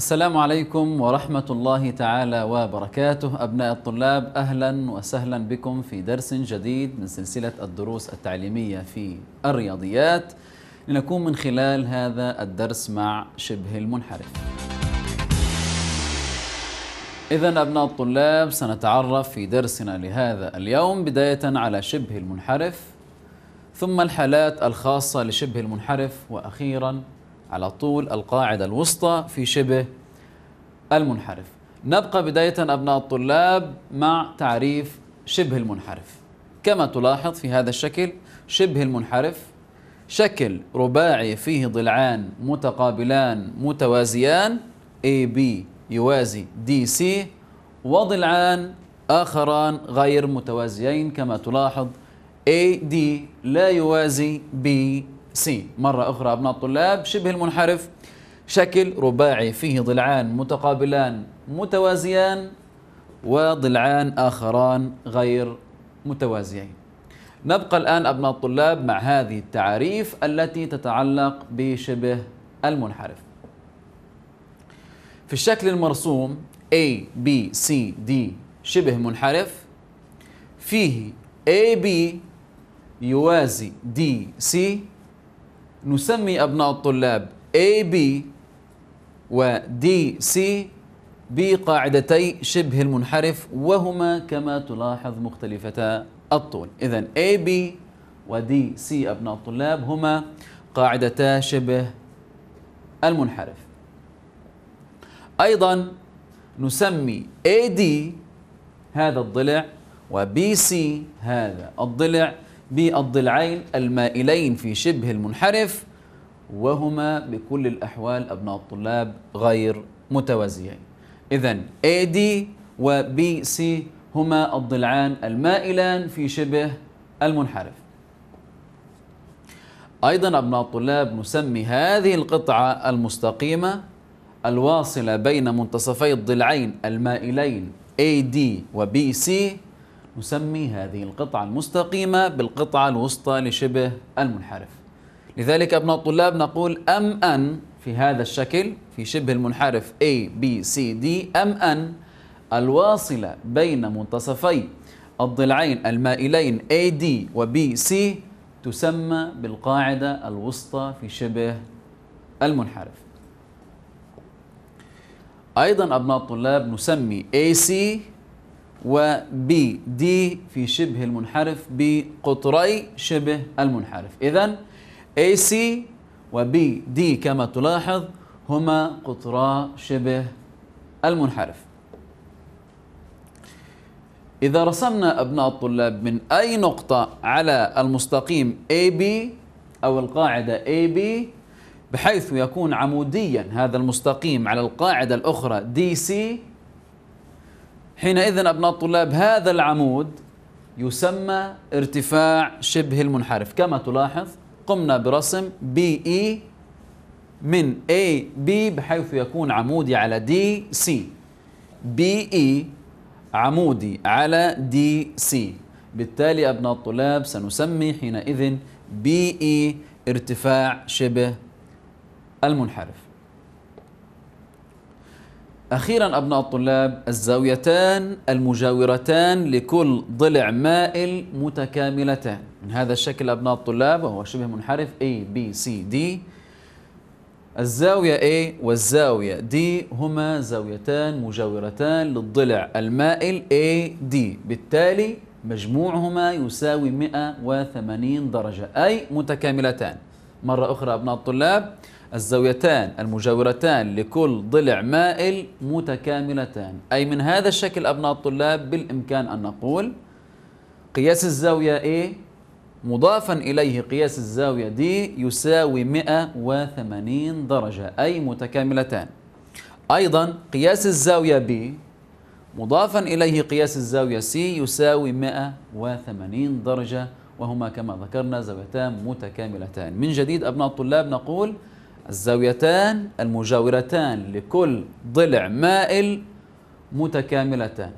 السلام عليكم ورحمة الله تعالى وبركاته أبناء الطلاب أهلا وسهلا بكم في درس جديد من سلسلة الدروس التعليمية في الرياضيات لنكون من خلال هذا الدرس مع شبه المنحرف إذا أبناء الطلاب سنتعرف في درسنا لهذا اليوم بداية على شبه المنحرف ثم الحالات الخاصة لشبه المنحرف وأخيرا على طول القاعدة الوسطى في شبه المنحرف نبقى بداية أبناء الطلاب مع تعريف شبه المنحرف كما تلاحظ في هذا الشكل شبه المنحرف شكل رباعي فيه ضلعان متقابلان متوازيان AB يوازي DC وضلعان آخران غير متوازيين كما تلاحظ AD لا يوازي B سي مرة أخرى أبناء الطلاب شبه المنحرف شكل رباعي فيه ضلعان متقابلان متوازيان وضلعان آخران غير متوازيين نبقى الآن أبناء الطلاب مع هذه التعاريف التي تتعلق بشبه المنحرف في الشكل المرسوم A B C D شبه منحرف فيه A B يوازي D C نسمي أبناء الطلاب AB وDC بقاعدتي شبه المنحرف وهما كما تلاحظ مختلفتا الطول إذا AB وDC أبناء الطلاب هما قاعدتا شبه المنحرف أيضا نسمي AD هذا الضلع وبي سي هذا الضلع بالضلعين المائلين في شبه المنحرف وهما بكل الأحوال أبناء الطلاب غير متوازيين إذا AD و BC هما الضلعان المائلان في شبه المنحرف أيضا أبناء الطلاب نسمي هذه القطعة المستقيمة الواصلة بين منتصفي الضلعين المائلين AD و BC نسمي هذه القطعة المستقيمة بالقطعة الوسطى لشبه المنحرف لذلك أبناء الطلاب نقول أم أن في هذا الشكل في شبه المنحرف A B C D أم أن الواصلة بين منتصفي الضلعين المائلين AD و BC تسمى بالقاعدة الوسطى في شبه المنحرف أيضا أبناء الطلاب نسمي AC وبي دي في شبه المنحرف بقطري شبه المنحرف إذا AC وبي دي كما تلاحظ هما قطرا شبه المنحرف إذا رسمنا أبناء الطلاب من أي نقطة على المستقيم AB أو القاعدة AB بحيث يكون عموديا هذا المستقيم على القاعدة الأخرى DC حينئذ أبناء الطلاب هذا العمود يسمى ارتفاع شبه المنحرف كما تلاحظ قمنا برسم بي اي e من اي بي بحيث يكون عمودي على دي سي بي اي عمودي على دي سي بالتالي أبناء الطلاب سنسمي حينئذ بي اي e ارتفاع شبه المنحرف أخيرا أبناء الطلاب الزاويتان المجاورتان لكل ضلع مائل متكاملتان من هذا الشكل أبناء الطلاب وهو شبه منحرف A B C D الزاوية A والزاوية D هما زاويتان مجاورتان للضلع المائل A D بالتالي مجموعهما يساوي 180 درجة أي متكاملتان مرة أخرى أبناء الطلاب الزاويتان المجاورتان لكل ضلع مائل متكاملتان أي من هذا الشكل أبناء الطلاب بالإمكان أن نقول قياس الزاوية A مضافا إليه قياس الزاوية D يساوي 180 درجة أي متكاملتان أيضا قياس الزاوية B مضافا إليه قياس الزاوية C يساوي 180 درجة وهما كما ذكرنا زاويتان متكاملتان من جديد أبناء الطلاب نقول الزاويتان المجاورتان لكل ضلع مائل متكاملتان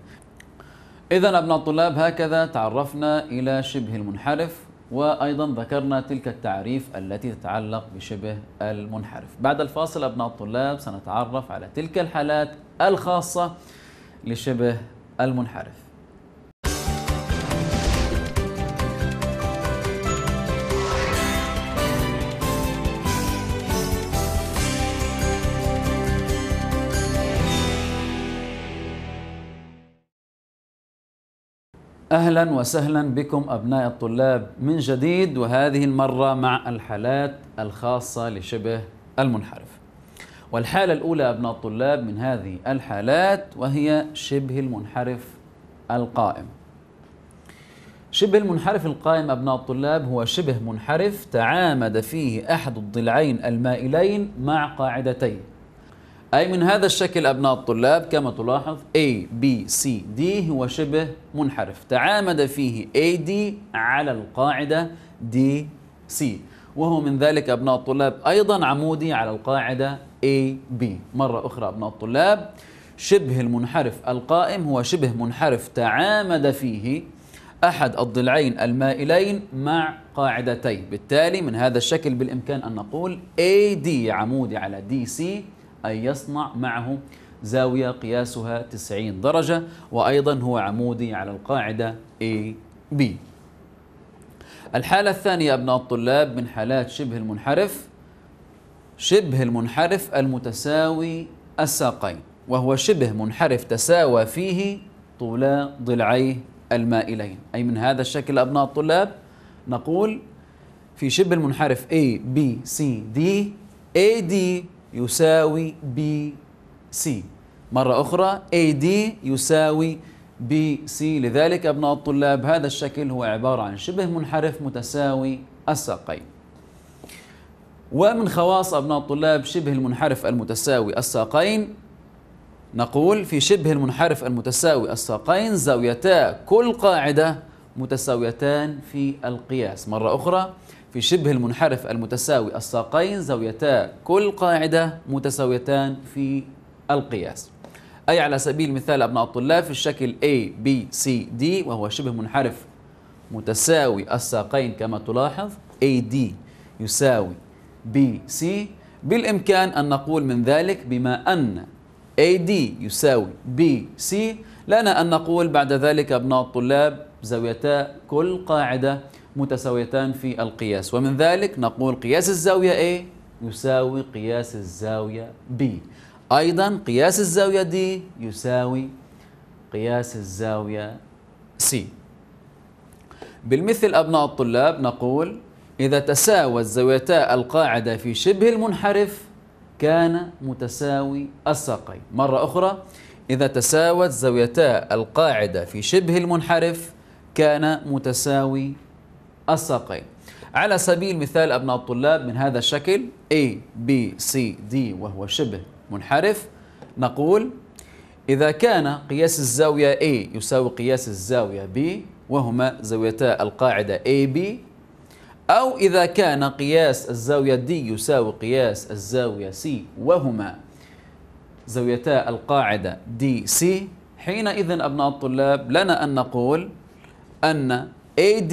إذا أبناء الطلاب هكذا تعرفنا إلى شبه المنحرف وأيضا ذكرنا تلك التعريف التي تتعلق بشبه المنحرف بعد الفاصل أبناء الطلاب سنتعرف على تلك الحالات الخاصة لشبه المنحرف اهلا وسهلا بكم ابناء الطلاب من جديد وهذه المره مع الحالات الخاصه لشبه المنحرف. والحاله الاولى ابناء الطلاب من هذه الحالات وهي شبه المنحرف القائم. شبه المنحرف القائم ابناء الطلاب هو شبه منحرف تعامد فيه احد الضلعين المائلين مع قاعدتين أي من هذا الشكل أبناء الطلاب كما تلاحظ A B C D هو شبه منحرف تعامد فيه A D على القاعدة D C وهو من ذلك أبناء الطلاب أيضا عمودي على القاعدة A B مرة أخرى أبناء الطلاب شبه المنحرف القائم هو شبه منحرف تعامد فيه أحد الضلعين المائلين مع قاعدتين بالتالي من هذا الشكل بالإمكان أن نقول AD عمودي على DC أي يصنع معه زاوية قياسها 90 درجة وأيضا هو عمودي على القاعدة AB الحالة الثانية أبناء الطلاب من حالات شبه المنحرف شبه المنحرف المتساوي الساقين وهو شبه منحرف تساوى فيه طولا ضلعيه المائلين أي من هذا الشكل أبناء الطلاب نقول في شبه المنحرف A B C D AD يساوي بي سي مرة أخرى AD يساوي BC لذلك أبناء الطلاب هذا الشكل هو عبارة عن شبه منحرف متساوي الساقين ومن خواص أبناء الطلاب شبه المنحرف المتساوي الساقين نقول في شبه المنحرف المتساوي الساقين زاويتا كل قاعدة متساويتان في القياس مرة أخرى في شبه المنحرف المتساوي الساقين زاويتا كل قاعدة متساويتان في القياس أي على سبيل المثال أبناء الطلاب في الشكل A B C D وهو شبه منحرف متساوي الساقين كما تلاحظ AD يساوي BC بالإمكان أن نقول من ذلك بما أن AD يساوي BC لنا أن نقول بعد ذلك أبناء الطلاب زاويتا كل قاعدة متساويتان في القياس ومن ذلك نقول قياس الزاوية A يساوي قياس الزاوية B أيضا قياس الزاوية D يساوي قياس الزاوية C بالمثل أبناء الطلاب نقول إذا تساوت زاويتا القاعدة في شبه المنحرف كان متساوي الساقين مرة أخرى إذا تساوت زاويتا القاعدة في شبه المنحرف كان متساوي الساقين على سبيل المثال أبناء الطلاب من هذا الشكل A B C D وهو شبه منحرف نقول إذا كان قياس الزاوية A يساوي قياس الزاوية B وهما زاويتا القاعدة AB أو إذا كان قياس الزاوية D يساوي قياس الزاوية C وهما زاويتا القاعدة DC حينئذ أبناء الطلاب لنا أن نقول أن AD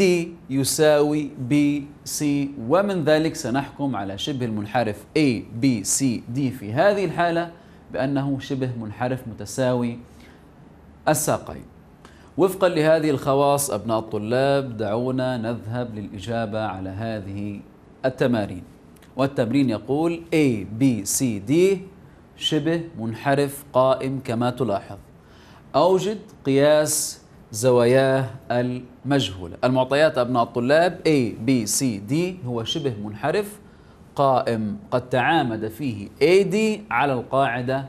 يساوي BC ومن ذلك سنحكم على شبه المنحرف ABCD في هذه الحالة بأنه شبه منحرف متساوي الساقين وفقا لهذه الخواص أبناء الطلاب دعونا نذهب للإجابة على هذه التمارين والتمرين يقول A B C D شبه منحرف قائم كما تلاحظ أوجد قياس زواياه المجهولة المعطيات أبناء الطلاب A, B, C, D هو شبه منحرف قائم قد تعامد فيه AD على القاعدة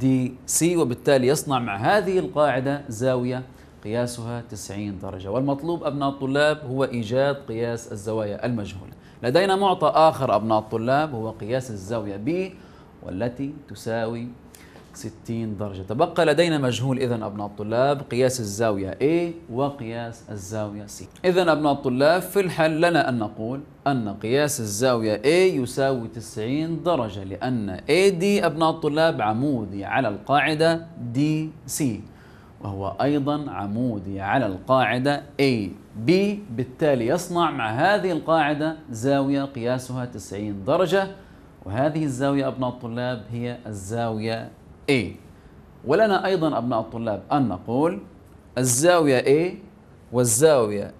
DC وبالتالي يصنع مع هذه القاعدة زاوية قياسها 90 درجة والمطلوب أبناء الطلاب هو إيجاد قياس الزوايا المجهولة لدينا معطى آخر أبناء الطلاب هو قياس الزاوية B والتي تساوي 60 درجة تبقى لدينا مجهول إذا أبناء الطلاب قياس الزاوية A وقياس الزاوية C إذا أبناء الطلاب في الحل لنا أن نقول أن قياس الزاوية A يساوي 90 درجة لأن AD أبناء الطلاب عمودي على القاعدة DC وهو أيضا عمودي على القاعدة AB بالتالي يصنع مع هذه القاعدة زاوية قياسها 90 درجة وهذه الزاوية أبناء الطلاب هي الزاوية A ولنا أيضا أبناء الطلاب أن نقول الزاوية A والزاوية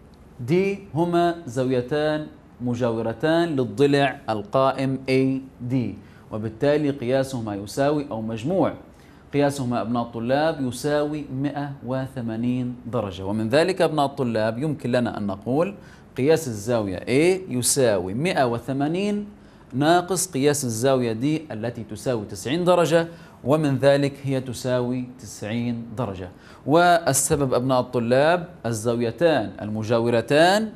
D هما زاويتان مجاورتان للضلع القائم AD وبالتالي قياسهما يساوي أو مجموع قياسهما أبناء الطلاب يساوي 180 درجة ومن ذلك أبناء الطلاب يمكن لنا أن نقول قياس الزاوية A يساوي 180 ناقص قياس الزاوية D التي تساوي 90 درجة ومن ذلك هي تساوي 90 درجة والسبب أبناء الطلاب الزاويتان المجاورتان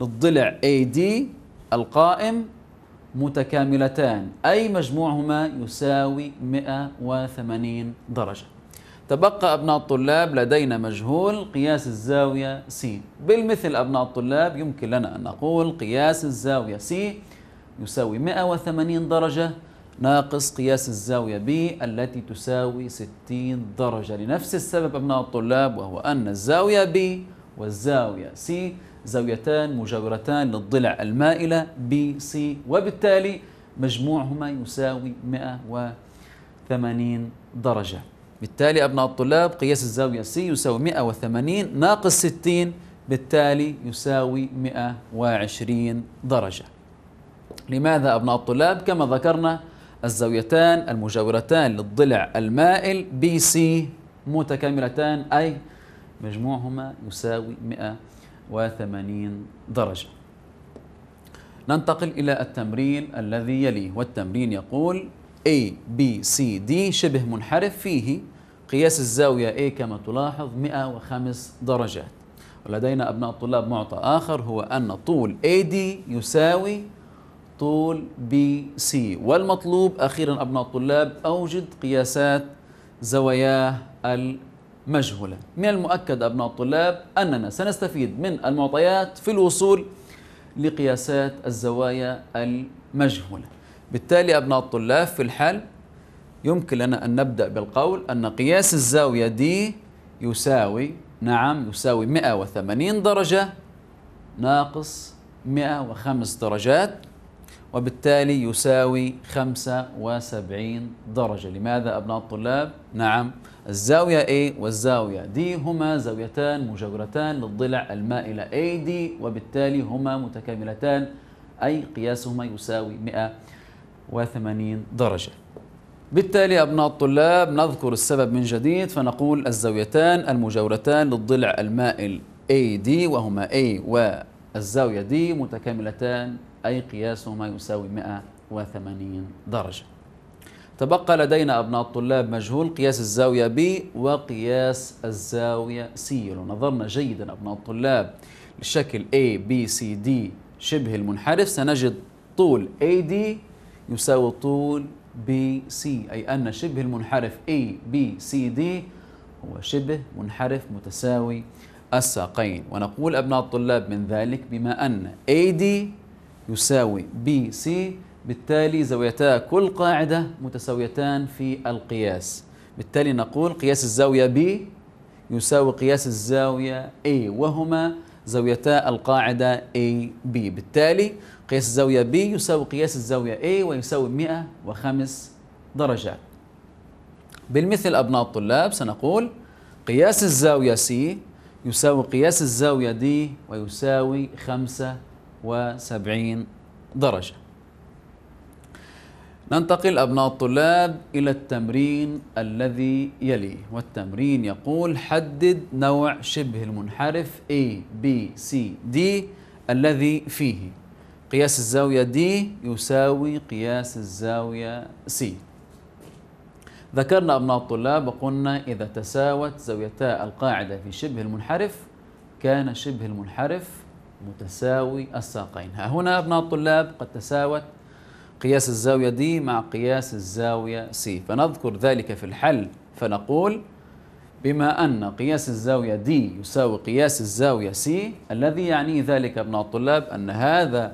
للضلع AD القائم متكاملتان أي مجموعهما يساوي 180 درجة تبقى أبناء الطلاب لدينا مجهول قياس الزاوية C بالمثل أبناء الطلاب يمكن لنا أن نقول قياس الزاوية C يساوي 180 درجة ناقص قياس الزاوية B التي تساوي 60 درجة لنفس السبب أبناء الطلاب وهو أن الزاوية B والزاوية C زاويتان مجاورتان للضلع المائلة C وبالتالي مجموعهما يساوي 180 درجة بالتالي أبناء الطلاب قياس الزاوية C يساوي 180 ناقص 60 بالتالي يساوي 120 درجة لماذا أبناء الطلاب كما ذكرنا الزاويتان المجاورتان للضلع المائل بي سي متكاملتان أي مجموعهما يساوي 180 درجة ننتقل إلى التمرين الذي يليه والتمرين يقول A B C D شبه منحرف فيه قياس الزاوية A كما تلاحظ 105 درجات ولدينا أبناء الطلاب معطى آخر هو أن طول AD يساوي طول بي سي والمطلوب أخيرا أبناء الطلاب أوجد قياسات زواياه المجهولة من المؤكد أبناء الطلاب أننا سنستفيد من المعطيات في الوصول لقياسات الزوايا المجهولة بالتالي أبناء الطلاب في الحل يمكن لنا أن نبدأ بالقول أن قياس الزاوية دي يساوي نعم يساوي 180 درجة ناقص 105 درجات وبالتالي يساوي 75 درجة لماذا أبناء الطلاب؟ نعم الزاوية A والزاوية D هما زاويتان مجاورتان للضلع المائلة AD وبالتالي هما متكاملتان أي قياسهما يساوي 180 درجة بالتالي أبناء الطلاب نذكر السبب من جديد فنقول الزاويتان المجاورتان للضلع المائل AD وهما A والزاوية D متكاملتان أي قياسه ما يساوي 180 درجة تبقى لدينا أبناء الطلاب مجهول قياس الزاوية B وقياس الزاوية C لو نظرنا جيدا أبناء الطلاب لشكل A B C D شبه المنحرف سنجد طول AD يساوي طول BC أي أن شبه المنحرف A B C D هو شبه منحرف متساوي الساقين ونقول أبناء الطلاب من ذلك بما أن AD يساوي بي سي بالتالي زاويتا كل قاعدة متساويتان في القياس بالتالي نقول قياس الزاوية بي يساوي قياس الزاوية A وهما زاويتا القاعدة AB بالتالي قياس الزاوية B يساوي قياس الزاوية A ويساوي 105 درجات بالمثل أبناء الطلاب سنقول قياس الزاوية C يساوي قياس الزاوية D ويساوي 5 وسبعين درجة ننتقل أبناء الطلاب إلى التمرين الذي يلي والتمرين يقول حدد نوع شبه المنحرف A B C D الذي فيه قياس الزاوية D يساوي قياس الزاوية C ذكرنا أبناء الطلاب وقلنا إذا تساوت زاويتا القاعدة في شبه المنحرف كان شبه المنحرف متساوي الساقين ها هنا أبناء الطلاب قد تساوت قياس الزاوية دي مع قياس الزاوية سي فنذكر ذلك في الحل فنقول بما أن قياس الزاوية دي يساوي قياس الزاوية سي الذي يعني ذلك أبناء الطلاب أن هذا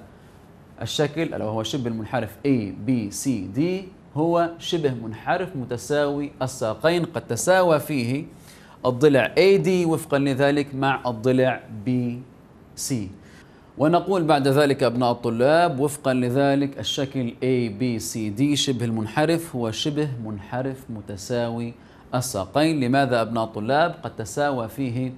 الشكل ألا وهو شبه المنحرف A B C D هو شبه منحرف متساوي الساقين قد تساوى فيه الضلع AD وفقا لذلك مع الضلع BD سي ونقول بعد ذلك أبناء الطلاب وفقا لذلك الشكل A B C D شبه المنحرف هو شبه منحرف متساوي الساقين لماذا أبناء الطلاب قد تساوى فيه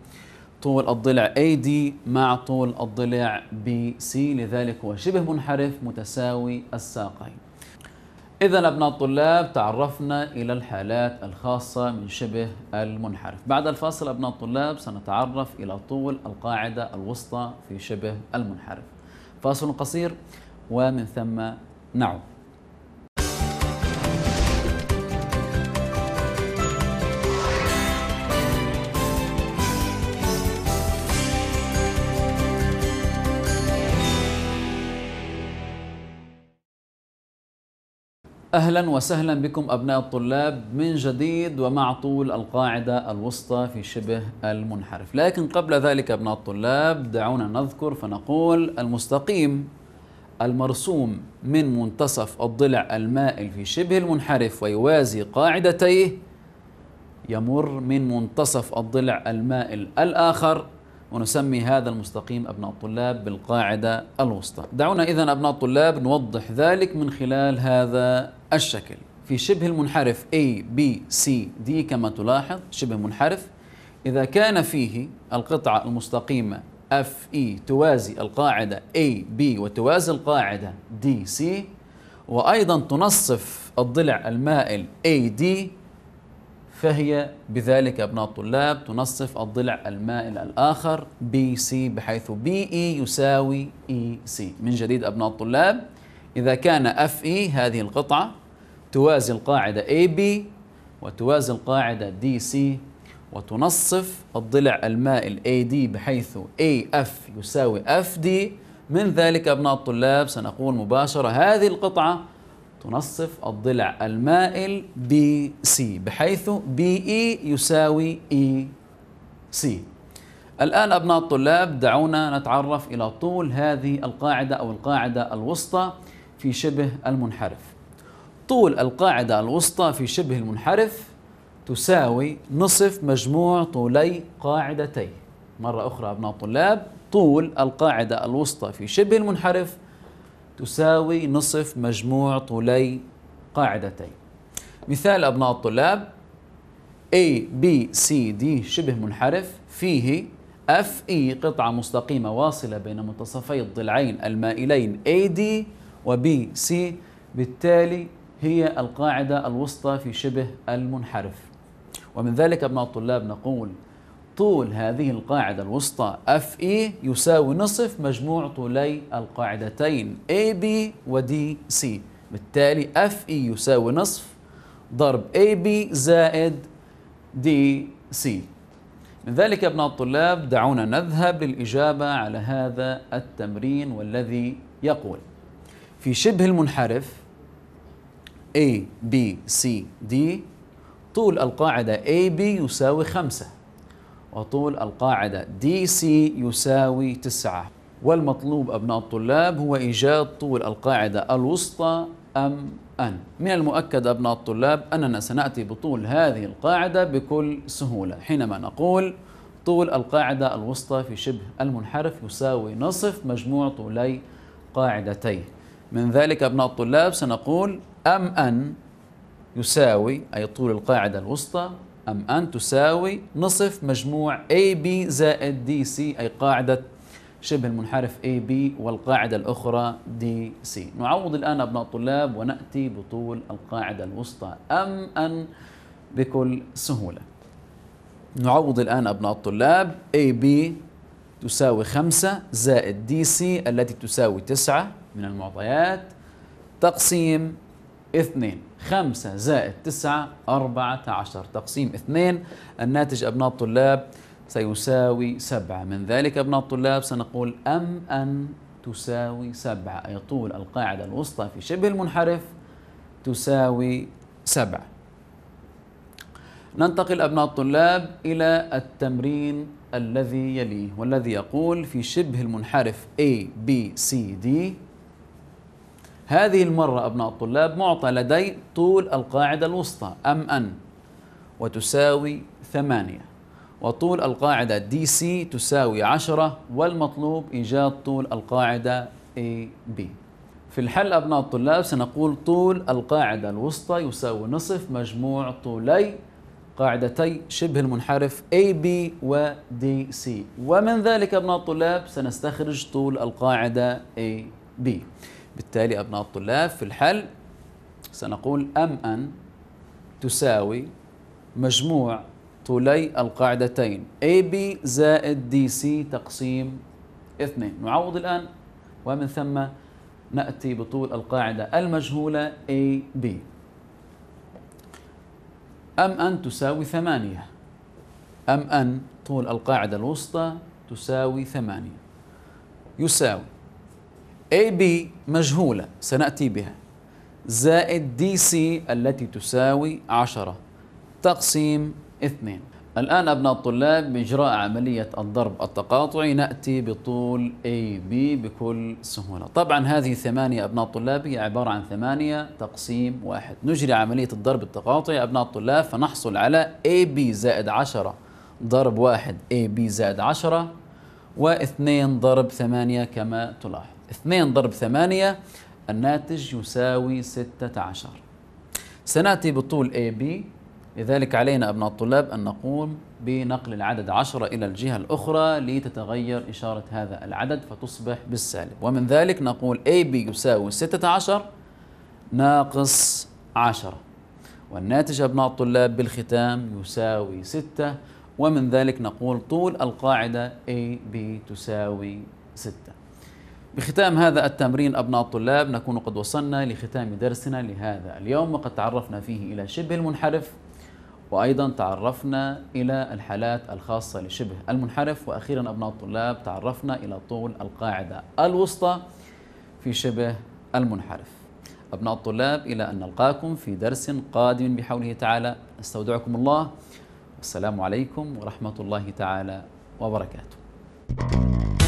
طول الضلع AD مع طول الضلع BC لذلك هو شبه منحرف متساوي الساقين إذا أبناء الطلاب تعرفنا إلى الحالات الخاصة من شبه المنحرف بعد الفاصل أبناء الطلاب سنتعرف إلى طول القاعدة الوسطى في شبه المنحرف فاصل قصير ومن ثم نعود اهلا وسهلا بكم ابناء الطلاب من جديد ومع طول القاعده الوسطى في شبه المنحرف، لكن قبل ذلك ابناء الطلاب دعونا نذكر فنقول المستقيم المرسوم من منتصف الضلع المائل في شبه المنحرف ويوازي قاعدتيه يمر من منتصف الضلع المائل الاخر ونسمي هذا المستقيم أبناء الطلاب بالقاعدة الوسطى دعونا إذا أبناء الطلاب نوضح ذلك من خلال هذا الشكل في شبه المنحرف A, B, C, D كما تلاحظ شبه منحرف إذا كان فيه القطعة المستقيمة F, E توازي القاعدة A, B وتوازي القاعدة D, C وأيضا تنصف الضلع المائل A, D فهي بذلك يا أبناء الطلاب تنصف الضلع المائل الآخر بي سي بحيث بي إي e يساوي إي e سي من جديد أبناء الطلاب إذا كان اف اي e هذه القطعة توازي القاعدة اي بي وتوازي القاعدة دي سي وتنصف الضلع المائل اي دي بحيث اي اف يساوي اف دي من ذلك أبناء الطلاب سنقول مباشرة هذه القطعة تنصف الضلع المائل بي سي بحيث بي اي e يساوي اي e سي الآن أبناء الطلاب دعونا نتعرف إلى طول هذه القاعدة أو القاعدة الوسطى في شبه المنحرف طول القاعدة الوسطى في شبه المنحرف تساوي نصف مجموع طولي قاعدتي مرة أخرى أبناء الطلاب طول القاعدة الوسطى في شبه المنحرف تساوي نصف مجموع طولي قاعدتين مثال أبناء الطلاب A B C D شبه منحرف فيه F, E قطعة مستقيمة واصلة بين منتصفي الضلعين المائلين A, D و B, C بالتالي هي القاعدة الوسطى في شبه المنحرف ومن ذلك أبناء الطلاب نقول طول هذه القاعدة الوسطى FE يساوي نصف مجموع طولي القاعدتين AB و DC بالتالي FE يساوي نصف ضرب AB زائد DC من ذلك يا أبناء الطلاب دعونا نذهب للإجابة على هذا التمرين والذي يقول في شبه المنحرف A B C D طول القاعدة AB يساوي خمسة وطول القاعدة دي سي يساوي 9 والمطلوب أبناء الطلاب هو إيجاد طول القاعدة الوسطى أم أن من المؤكد أبناء الطلاب أننا سنأتي بطول هذه القاعدة بكل سهولة حينما نقول طول القاعدة الوسطى في شبه المنحرف يساوي نصف مجموع طولي قاعدتيه من ذلك أبناء الطلاب سنقول أم أن يساوي أي طول القاعدة الوسطى أم أن تساوي نصف مجموع AB زائد DC أي قاعدة شبه المنحرف AB والقاعدة الأخرى DC نعوض الآن أبناء الطلاب ونأتي بطول القاعدة الوسطى أم أن بكل سهولة نعوض الآن أبناء الطلاب AB تساوي 5 زائد DC التي تساوي 9 من المعطيات تقسيم 2 5 زائد 9 14 تقسيم 2 الناتج أبناء الطلاب سيساوي 7 من ذلك أبناء الطلاب سنقول أم أن تساوي 7 أي طول القاعدة الوسطى في شبه المنحرف تساوي 7 ننتقل أبناء الطلاب إلى التمرين الذي يليه والذي يقول في شبه المنحرف A B C D هذه المرة أبناء الطلاب معطى لدي طول القاعدة الوسطى أم أن وتساوي ثمانية وطول القاعدة دي سي تساوي عشرة والمطلوب إيجاد طول القاعدة اي بي في الحل أبناء الطلاب سنقول طول القاعدة الوسطى يساوي نصف مجموع طولي قاعدتي شبه المنحرف اي بي ودي سي ومن ذلك أبناء الطلاب سنستخرج طول القاعدة اي بي بالتالي أبناء الطلاب في الحل سنقول أم أن تساوي مجموع طولي القاعدتين AB زائد DC تقسيم 2 نعوض الآن ومن ثم نأتي بطول القاعدة المجهولة AB أم أن تساوي ثمانية أم أن طول القاعدة الوسطى تساوي ثمانية يساوي AB مجهولة سنأتي بها زائد DC التي تساوي 10 تقسيم 2 الآن أبناء الطلاب بإجراء عملية الضرب التقاطعي نأتي بطول AB بكل سهولة طبعا هذه ثمانية أبناء الطلاب هي عبارة عن ثمانية تقسيم واحد نجري عملية الضرب التقاطعي أبناء الطلاب فنحصل على AB زائد 10 ضرب واحد AB زائد 10 واثنين ضرب ثمانية كما تلاحظ 2 ضرب 8 الناتج يساوي 16 سنأتي بطول AB لذلك علينا أبناء الطلاب أن نقوم بنقل العدد 10 إلى الجهة الأخرى لتتغير إشارة هذا العدد فتصبح بالسالب ومن ذلك نقول AB يساوي 16 ناقص 10 والناتج أبناء الطلاب بالختام يساوي 6 ومن ذلك نقول طول القاعدة AB تساوي 6 بختام هذا التمرين أبناء الطلاب نكون قد وصلنا لختام درسنا لهذا اليوم وقد تعرفنا فيه إلى شبه المنحرف وأيضا تعرفنا إلى الحالات الخاصة لشبه المنحرف وأخيرا أبناء الطلاب تعرفنا إلى طول القاعدة الوسطى في شبه المنحرف أبناء الطلاب إلى أن نلقاكم في درس قادم بحوله تعالى أستودعكم الله والسلام عليكم ورحمة الله تعالى وبركاته